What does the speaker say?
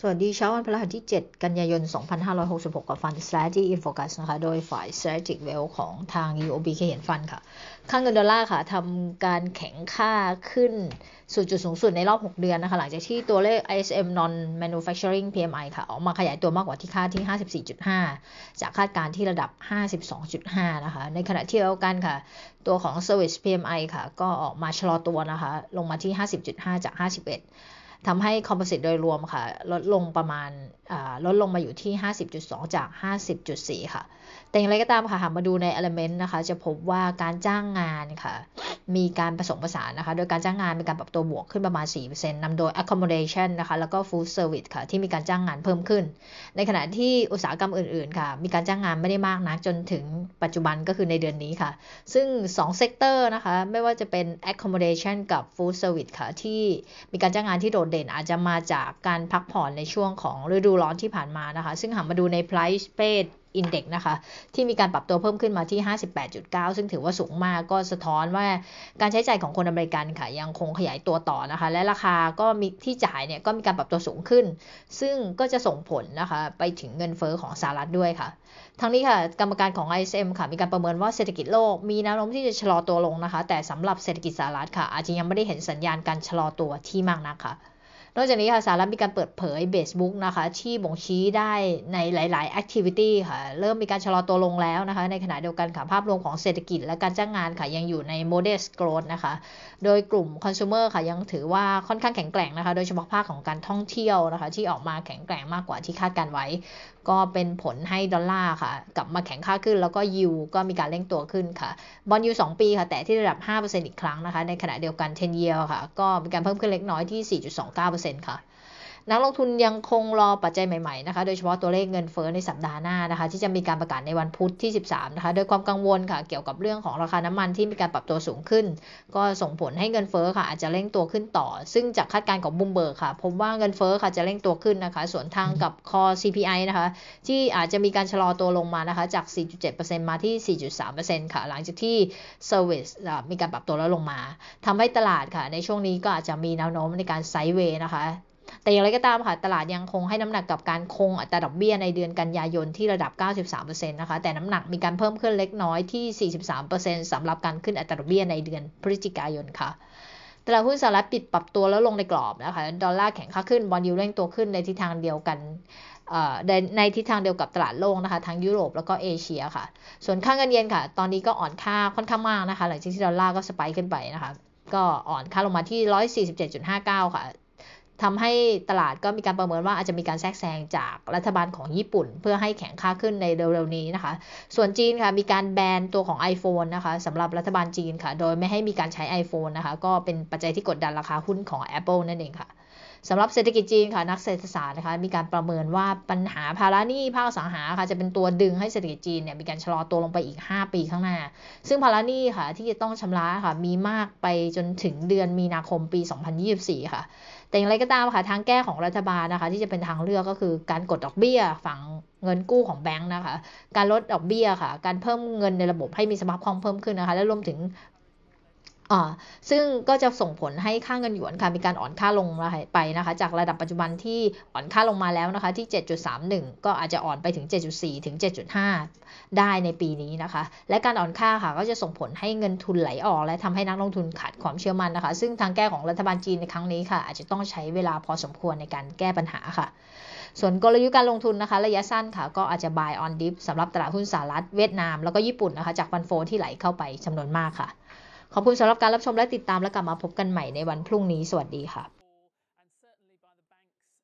สวัสดีเช้าวันพฤหัสที่ 7 กันยายน 2566 กับฟัน Strategy in ฟกัส s นะคะ โดยฝ่าย Strategic w e l l ของทาง UOB เคเห็นฟันค่ะ ค่าเงินดอลลาร์ค่ะ ทำการแข็งค่าขึ้นสู่จุดสูงสุดในรอบ 6 เดือนนะคะ หลังจากที่ตัวเลข ISM Non Manufacturing PMI ค่ะ ออกมาขยายตัวมากกว่าที่คาดที่ 54.5 จากคาดการณ์ที่ระดับ 52.5 นะคะ ในขณะที่เดียวกันค่ะ ตัวของ Service PMI ค่ะ ก็ออกมาชะลอตัวนะคะ ลงมาที่ 50.5 จาก 51ทำให้คอมโพสิตโดยรวมค่ะลดลงประมาณลดลงมาอยู่ที่ 50.2 จาก 50.4 ค่ะ แต่อย่างไรก็ตามค่ะหากมาดูใน Element นะคะจะพบว่าการจ้างงานค่ะมีการผสมผสานนะคะโดยการจ้างงานมีการปรับตัวบวกขึ้นประมาณ 4%นำโดย accommodation นะคะแล้วก็ food service ค่ะที่มีการจ้างงานเพิ่มขึ้น ในขณะที่อุตสาหกรรมอื่น ๆค่ะ มีการจ้างงานไม่ได้มากนักจนถึงปัจจุบันก็คือในเดือนนี้ค่ะ ซึ่ง2เซกเตอร์นะคะไม่ว่าจะเป็น accommodation กับ food service ค่ะที่มีการจ้างงานที่โดดดเด่นอาจจะมาจากการพักผ่อนในช่วงของฤดูร้อนที่ผ่านมานะคะ ซึ่งหากมาดูใน price paid index นะคะ ที่มีการปรับตัวเพิ่มขึ้นมาที่ 58.9 ซึ่งถือว่าสูงมากก็สะท้อนว่าการใช้จ่ายของคนอเมริกันค่ะ ยังคงขยายตัวต่อนะคะ และราคาก็มีที่จ่ายเนี่ยก็มีการปรับตัวสูงขึ้น ซึ่งก็จะส่งผลนะคะไปถึงเงินเฟอ้อของสหรัฐด้วยค่ะ ทั้งนี้ค่ะกรรมการของ ISM ค่ะมีการประเมินว่าเศรษฐกิจโลกมีแนวโน้มที่จะชะลอตัวลงนะคะ แต่สำหรับเศรษฐกิจสหรัฐค่ะ อาจจะยังไม่ได้เห็นสัญญาณการชะลอตัวที่มากนักค่ะนอกจากนี้ค่ะสหรัฐมีการเปิดเผยเบสบุ๊กนะคะ ที่บ่งชี้ได้ในหลายๆ activity ค่ะ เริ่มมีการชะลอตัวลงแล้วนะคะ ในขณะเดียวกันค่ะ ภาพรวมของเศรษฐกิจและการจ้างงานค่ะ ยังอยู่ใน modest growth นะคะ โดยกลุ่ม consumer ค่ะ ยังถือว่าค่อนข้างแข็งแกร่งนะคะ โดยเฉพาะภาคของการท่องเที่ยวนะคะ ที่ออกมาแข็งแกร่งมากกว่าที่คาดการไว้ ก็เป็นผลให้ดอลลาร์ค่ะ กลับมาแข็งค่าขึ้น แล้วก็ยูก็มีการเร่งตัวขึ้นค่ะบอลยูสองปีค่ะแต่ที่ระดับ 5%อีกครั้งนะคะ ในขณะเดียวกัน10 year ค่ะ ก็มีการเพิ่มขึ้นเล็กน้อยที่4.29%ค่ะนักลงทุนยังคงรอปัจจัยใหม่ๆนะคะ โดยเฉพาะตัวเลขเงินเฟ้อในสัปดาห์หน้านะคะที่จะมีการประกาศในวันพุธที่ 13นะคะโดยความกังวลค่ะเกี่ยวกับเรื่องของราคาน้ำมันที่มีการปรับตัวสูงขึ้น ก็ส่งผลให้เงินเฟ้อค่ะ อาจจะเร่งตัวขึ้นต่อ ซึ่งจากคาดการณ์ของบุมเบิร์กค่ะพบว่าเงินเฟ้อค่ะจะเร่งตัวขึ้นนะคะสวนทางกับคอ CPI นะคะ ที่อาจจะมีการชะลอตัวลงมานะคะ จาก 4.7%มาที่ 4.3%ค่ะ หลังจากที่เซอร์วิสมีการปรับตัวลดลงมา ทำให้ตลาดค่ะ ในช่วงนี้ก็อาจจะมีแนวโน้มในการไซด์เวย์นะคะแต่อย่างไรก็ตามค่ะตลาดยังคงให้น้ำหนักกับการคงอัตราดอกเบี้ยในเดือนกันยายนที่ระดับ 93%นะคะ แต่น้ำหนักมีการเพิ่มขึ้นเล็กน้อยที่ 43%สำหรับการขึ้นอัตราดอกเบี้ยในเดือนพฤศจิกายนค่ะตลาดหุ้นสหรัฐปิดปรับตัวแล้วลงในกรอบนะคะดอลลาร์แข็งค่าขึ้นบอลยูเร่งตัวขึ้นในทิศทางเดียวกันในทิศทางเดียวกับตลาดโลกนะคะทั้งยุโรปแล้วก็เอเชียค่ะ ส่วนค่าเงินเยนค่ะ ตอนนี้ก็อ่อนค่าค่อนข้างมากนะคะ หลังจากที่ดอลลาร์ก็สไปค์ขึ้นไปนะคะก็อ่อนค่าลงมาที่147.59ค่ะทำให้ตลาดก็มีการประเมินว่าอาจจะมีการแทรกแซงจากรัฐบาลของญี่ปุ่น เพื่อให้แข็งค่าขึ้นในเร็วๆ นี้นะคะ ส่วนจีนค่ะมีการแบนตัวของ iPhone นะคะสำหรับรัฐบาลจีนค่ะ โดยไม่ให้มีการใช้ iPhone นะคะ ก็เป็นปัจจัยที่กดดันราคาหุ้นของ Apple นั่นเองค่ะสำหรับเศรษฐกิจจีนค่ะ นักเศรษฐศาสตร์นะคะมีการประเมินว่าปัญหาภาระหนี้ภาคสังหาค่ะ จะเป็นตัวดึงให้เศรษฐกิจจีนเนี่ยมีการชะลอตัวลงไปอีก 5 ปีข้างหน้า ซึ่งภาระหนี้ค่ะที่จะต้องชำระค่ะมีมากไปจนถึงเดือนมีนาคมปี 2024 ค่ะแต่อย่างไรก็ตามค่ะทางแก้ของรัฐบาลนะคะ ที่จะเป็นทางเลือกก็คือการกดดอกเบี้ย ฝั่งเงินกู้ของแบงค์นะคะ การลดดอกเบี้ยค่ะ การเพิ่มเงินในระบบให้มีสภาพคล่องเพิ่มขึ้นนะคะ และรวมถึงซึ่งก็จะส่งผลให้ค่าเงินหยวนค่ะมีการอ่อนค่าลงไปนะคะ จากระดับปัจจุบันที่อ่อนค่าลงมาแล้วนะคะ ที่ 7.31 ก็อาจจะอ่อนไปถึง 7.4 ถึง 7.5 ได้ในปีนี้นะคะ และการอ่อนค่าค่ะ ก็จะส่งผลให้เงินทุนไหลออก และทำให้นักลงทุนขาดความเชื่อมั่นนะคะ ซึ่งทางแก้ของรัฐบาลจีนในครั้งนี้ค่ะอาจจะต้องใช้เวลาพอสมควรในการแก้ปัญหาค่ะ ส่วนกลยุทธ์การลงทุนนะคะ ระยะสั้นค่ะ ก็อาจจะ buy on dip สำหรับตลาดหุ้นสหรัฐ เวียดนามแล้วก็ญี่ปุ่นนะคะจากฟันโฟที่ไหลเข้าไปจำนวนมากค่ะขอบคุณสำหรับการรับชมและติดตามและกลับมาพบกันใหม่ในวันพรุ่งนี้สวัสดีค่ะ